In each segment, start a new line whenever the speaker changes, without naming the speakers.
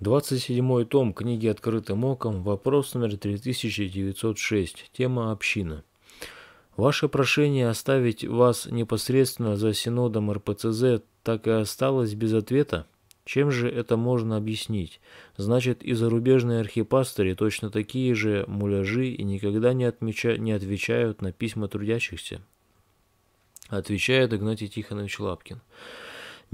27 том книги «Открытым оком», вопрос номер 3906, тема «Община». Ваше прошение оставить вас непосредственно за синодом РПЦЗ так и осталось без ответа? Чем же это можно объяснить? Значит, и зарубежные архипастыри точно такие же муляжи и никогда не, отмеча... не отвечают на письма трудящихся? Отвечает Игнатий Тихонович Лапкин.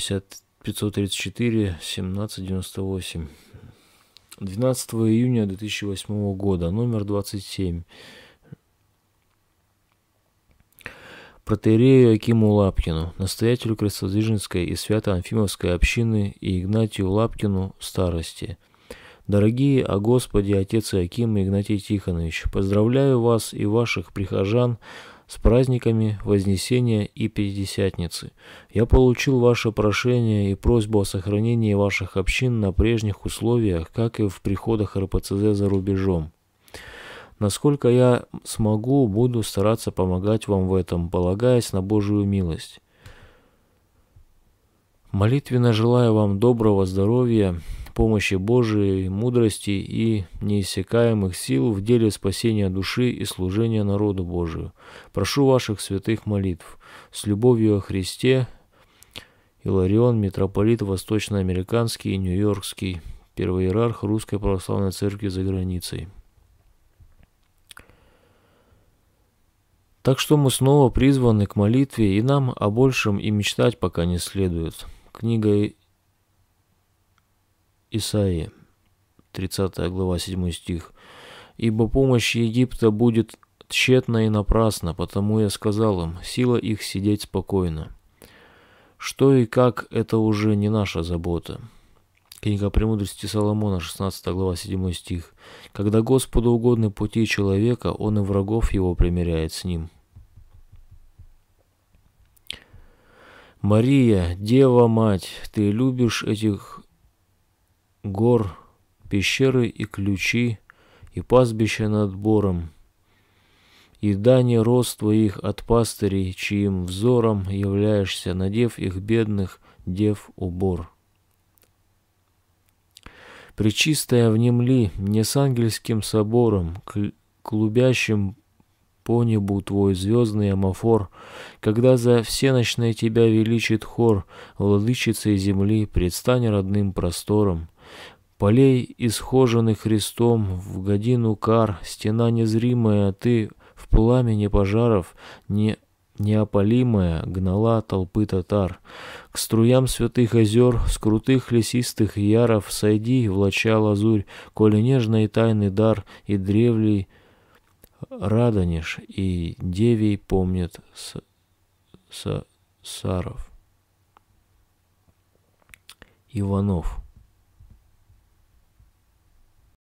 50, 534 17 98. 12 июня 2008 года, номер 27. Протерею Акиму Лапкину, настоятелю Крестодвиженской и Свято-Анфимовской общины и Игнатию Лапкину старости. Дорогие о Господи, Отец Аким и Игнатий Тихонович, поздравляю вас и ваших прихожан с праздниками Вознесения и Пятидесятницы. Я получил ваше прошение и просьбу о сохранении ваших общин на прежних условиях, как и в приходах РПЦЗ за рубежом. Насколько я смогу, буду стараться помогать вам в этом, полагаясь на Божию милость. Молитвенно желаю вам доброго здоровья помощи Божией мудрости и неиссякаемых сил в деле спасения души и служения народу Божию. Прошу ваших святых молитв. С любовью о Христе, Иларион, митрополит восточноамериканский и нью-йоркский, первый первоиерарх Русской Православной Церкви за границей. Так что мы снова призваны к молитве, и нам о большем и мечтать пока не следует. Книга Исаии, 30 глава, 7 стих. «Ибо помощь Египта будет тщетна и напрасна, потому я сказал им, сила их сидеть спокойно. Что и как, это уже не наша забота». Книга «Премудрости Соломона», 16 глава, 7 стих. «Когда Господу угодны пути человека, он и врагов его примиряет с ним». Мария, Дева Мать, ты любишь этих гор, пещеры и ключи, и пастбище над бором. И дани родства их от пастырей, чьим взором являешься, надев их бедных дев убор. Пречистая внемли не с ангельским собором, клубящим по небу твой звездный амофор, когда за всеночное тебя величит хор, владычицей земли, предстань родным простором, полей, исхоженных Христом, в годину кар, стена незримая, а ты в пламени пожаров не неопалимая гнала толпы татар. К струям святых озер, с крутых лесистых яров сойди, влача лазурь, коли нежный тайный дар и древлей радонеж, и девей помнит с, с, Саров. Иванов.